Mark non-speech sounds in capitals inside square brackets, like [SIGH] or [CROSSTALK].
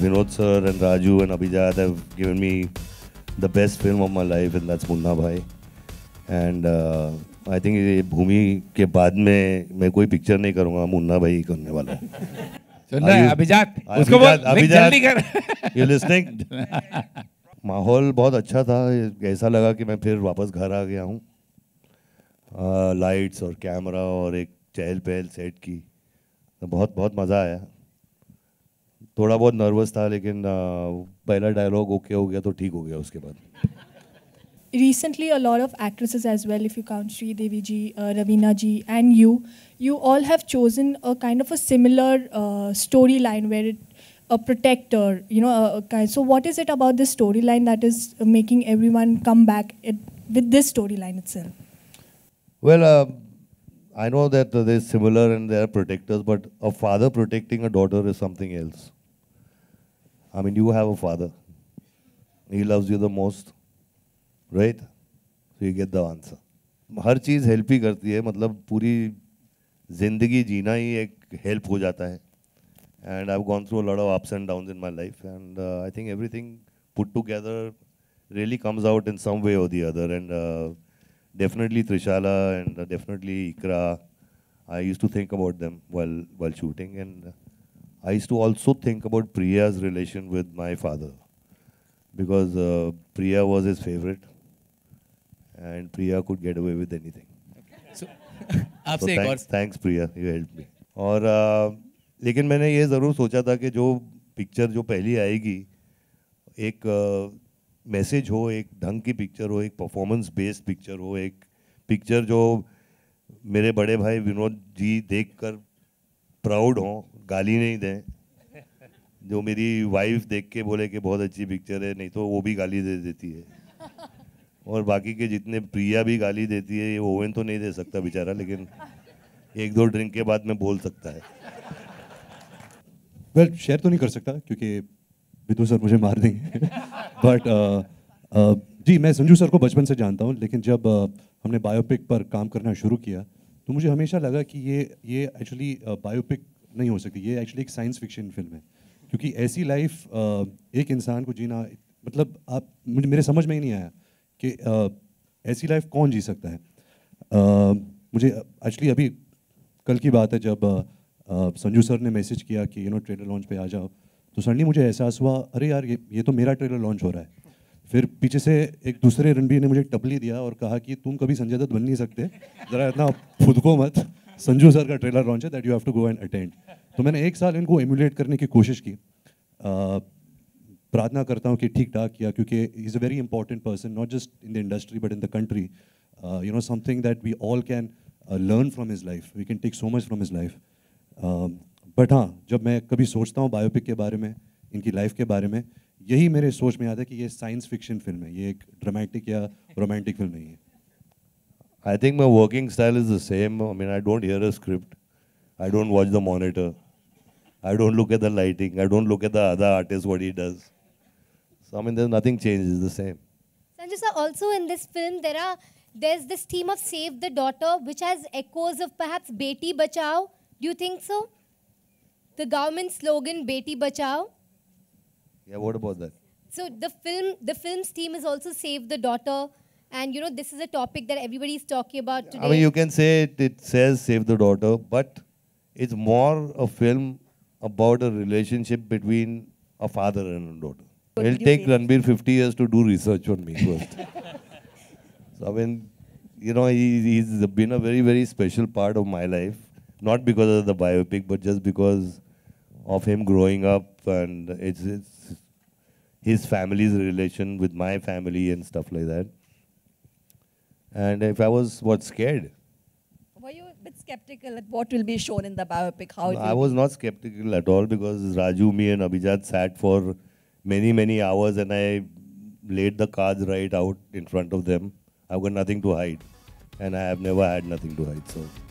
Vinod sir and Raju and Abhijat have given me the best film of my life and that's Munna Bhai. And uh, I think ये भूमि के बाद में मैं कोई picture नहीं करूंगा मुन्ना भाई करने वाला है अभिजात उसको बोल अभिजात कर यू लिसनिंग माहौल बहुत अच्छा था ऐसा लगा कि मैं फिर वापस घर आ गया हूँ लाइट्स और कैमरा और एक चहल पहल सेट की तो बहुत बहुत मज़ा आया थोड़ा बहुत नर्वस था लेकिन पहला डायलॉग ओके हो गया तो ठीक हो गया उसके बाद recently a lot of actresses as well if you count Sri Devi ji uh, Ravina ji and you you all have chosen a kind of a similar uh, storyline where it a protector you know a, a kind, so what is it about this storyline that is making everyone come back it, with this storyline itself well uh, i know that they're similar and they're protectors but a father protecting a daughter is something else I mean, you have a father. He loves you the most, right? So you get the answer. हर चीज़ help ही करती है मतलब पूरी ज़िंदगी जीना ही एक help हो जाता है and I gone through lot of ups and down in my life and I think everything put together really comes out in some way or the other. And uh, definitely Trishala and uh, definitely Ikra, I used to think about them while while shooting, and uh, I used to also think about Priya's relation with my father because uh, Priya was his favorite and Priya could get away with anything. So, so एक thanks, और thanks Priya you help me और uh, लेकिन मैंने ये ज़रूर सोचा था कि जो पिक्चर जो पहली आएगी एक मैसेज uh, हो एक ढंग की पिक्चर हो एक परफॉर्मेंस बेस्ड पिक्चर हो एक पिक्चर जो मेरे बड़े भाई विनोद जी देखकर प्राउड हों गाली नहीं दें जो मेरी वाइफ देख के बोले कि बहुत अच्छी पिक्चर है नहीं तो वो भी गाली दे देती है और बाकी के जितने प्रिया भी गाली देती है ये ओवन तो नहीं दे सकता बेचारा लेकिन एक दो ड्रिंक के बाद में बोल सकता है वेल well, शेयर तो नहीं कर सकता क्योंकि विदु सर मुझे मार देंगे बट uh, uh, जी मैं संजू सर को बचपन से जानता हूँ लेकिन जब uh, हमने बायोपिक पर काम करना शुरू किया तो मुझे हमेशा लगा कि ये ये एक्चुअली बायोपिक uh, नहीं हो सकती ये एक्चुअली एक साइंस फिक्शन फिल्म है क्योंकि ऐसी लाइफ uh, एक इंसान को जीना मतलब आप मुझे मेरे समझ में ही नहीं आया कि uh, ऐसी लाइफ कौन जी सकता है मुझे एक्चुअली अभी कल की बात है जब संजू सर ने मैसेज किया कि यू नो ट्रेलर लॉन्च पे आ जाओ तो सडनली मुझे एहसास हुआ अरे यार ये ये तो मेरा ट्रेलर लॉन्च हो रहा है फिर पीछे से एक दूसरे रणबीर ने मुझे टपली दिया और कहा कि तुम कभी संजय दत्त बन नहीं सकते ज़रा इतना खुद को मत संजू सर का ट्रेलर लॉन्च है that you have to go and attend तो मैंने एक साल इनको एम्यूलेट करने की कोशिश की प्रार्थना करता हूँ कि ठीक ठाक किया क्योंकि is a very important person not just in the industry but in the country you know something that we all can learn from his life we can take so much from his life but हाँ जब मैं कभी सोचता हूँ biopic के बारे में इनकी लाइफ के बारे में यही मेरे सोच में आता है कि ये साइंस फिक्शन फिल्म है ये एक ड्रामेटिक या रोमांटिक फिल्म नहीं है I think my working style is the same I mean I don't hear a script I don't watch the monitor I don't look at the lighting I don't look at the other artist what he does so I mean nothing change is the same Sanjay sir also in this film there are there is this theme of save the daughter which has echoes of पैप्स बेटी बचाओ do you think so the government slogan Beti Bachao Yeah, what about that? So the film, the film's theme is also save the daughter, and you know this is a topic that everybody is talking about today. I mean, you can say it, it says save the daughter, but it's more a film about a relationship between a father and a daughter. What It'll take Ranbir 50 years to do research on me first. [LAUGHS] so, I mean, you know, he, has been a very, very special part of my life. Not because of the biopic, but just because of him growing up. And it's, it's his family's relation with my family and stuff like that. And if I was what scared. Were you a bit skeptical at what will be shown in the biopic? How no, I was not skeptical at all because Raju, me, and Abhijat sat for many many hours, and I laid the cards right out in front of them. I've got nothing to hide, and I have never had nothing to hide. So.